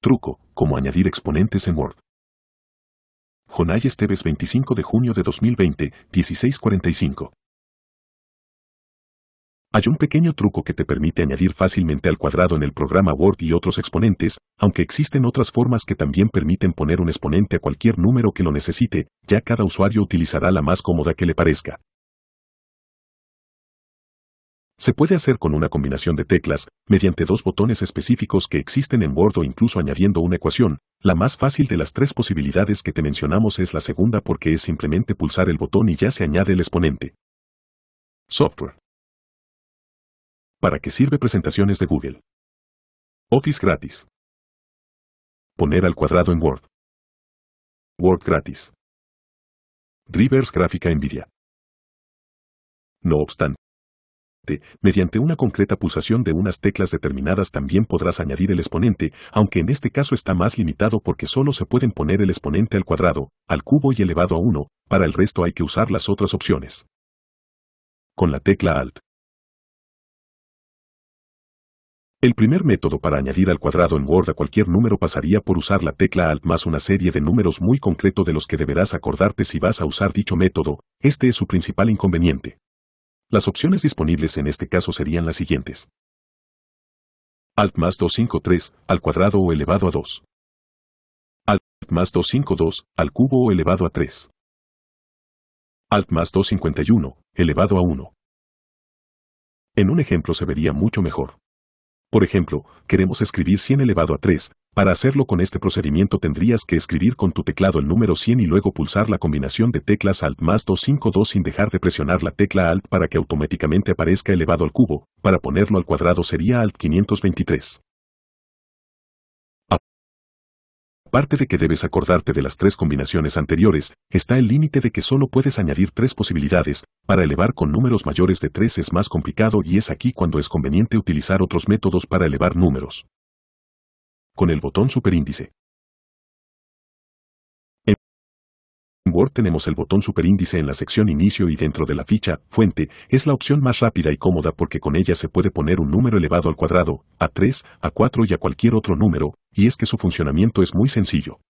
Truco, como añadir exponentes en Word. Jonay Esteves 25 de junio de 2020, 1645. Hay un pequeño truco que te permite añadir fácilmente al cuadrado en el programa Word y otros exponentes, aunque existen otras formas que también permiten poner un exponente a cualquier número que lo necesite, ya cada usuario utilizará la más cómoda que le parezca. Se puede hacer con una combinación de teclas, mediante dos botones específicos que existen en Word o incluso añadiendo una ecuación. La más fácil de las tres posibilidades que te mencionamos es la segunda porque es simplemente pulsar el botón y ya se añade el exponente. Software. ¿Para qué sirve presentaciones de Google? Office gratis. Poner al cuadrado en Word. Word gratis. Drivers gráfica NVIDIA. No obstante, este, mediante una concreta pulsación de unas teclas determinadas también podrás añadir el exponente, aunque en este caso está más limitado porque solo se pueden poner el exponente al cuadrado, al cubo y elevado a 1, para el resto hay que usar las otras opciones. Con la tecla Alt. El primer método para añadir al cuadrado en Word a cualquier número pasaría por usar la tecla Alt más una serie de números muy concreto de los que deberás acordarte si vas a usar dicho método, este es su principal inconveniente. Las opciones disponibles en este caso serían las siguientes. Alt más 253 al cuadrado o elevado a 2. Alt más 252 al cubo o elevado a 3. Alt más 251 elevado a 1. En un ejemplo se vería mucho mejor. Por ejemplo, queremos escribir 100 elevado a 3, para hacerlo con este procedimiento tendrías que escribir con tu teclado el número 100 y luego pulsar la combinación de teclas Alt más 252 sin dejar de presionar la tecla Alt para que automáticamente aparezca elevado al cubo, para ponerlo al cuadrado sería Alt 523. Aparte de que debes acordarte de las tres combinaciones anteriores, está el límite de que solo puedes añadir tres posibilidades, para elevar con números mayores de tres es más complicado y es aquí cuando es conveniente utilizar otros métodos para elevar números con el botón superíndice. En Word tenemos el botón superíndice en la sección Inicio y dentro de la ficha Fuente, es la opción más rápida y cómoda porque con ella se puede poner un número elevado al cuadrado, a 3, a 4 y a cualquier otro número, y es que su funcionamiento es muy sencillo.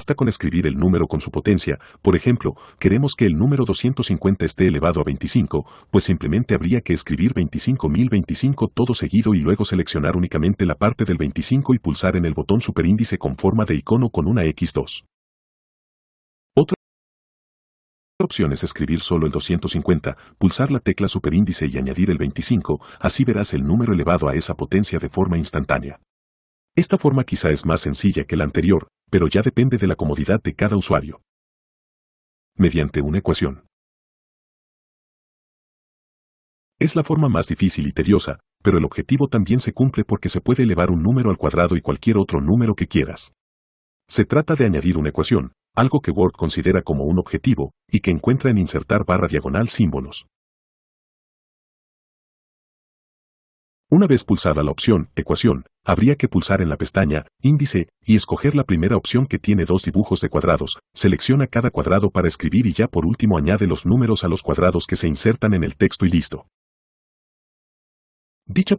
Basta con escribir el número con su potencia, por ejemplo, queremos que el número 250 esté elevado a 25, pues simplemente habría que escribir 25.025 todo seguido y luego seleccionar únicamente la parte del 25 y pulsar en el botón superíndice con forma de icono con una X2. Otra opción es escribir solo el 250, pulsar la tecla superíndice y añadir el 25, así verás el número elevado a esa potencia de forma instantánea. Esta forma quizá es más sencilla que la anterior, pero ya depende de la comodidad de cada usuario. Mediante una ecuación. Es la forma más difícil y tediosa, pero el objetivo también se cumple porque se puede elevar un número al cuadrado y cualquier otro número que quieras. Se trata de añadir una ecuación, algo que Word considera como un objetivo, y que encuentra en insertar barra diagonal símbolos. Una vez pulsada la opción Ecuación, habría que pulsar en la pestaña Índice y escoger la primera opción que tiene dos dibujos de cuadrados. Selecciona cada cuadrado para escribir y ya por último añade los números a los cuadrados que se insertan en el texto y listo. Dicha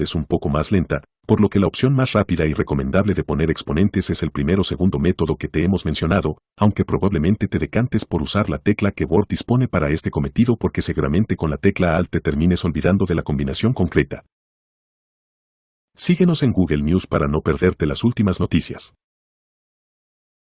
es un poco más lenta, por lo que la opción más rápida y recomendable de poner exponentes es el primero segundo método que te hemos mencionado, aunque probablemente te decantes por usar la tecla que Word dispone para este cometido porque seguramente con la tecla Alt te termines olvidando de la combinación concreta. Síguenos en Google News para no perderte las últimas noticias.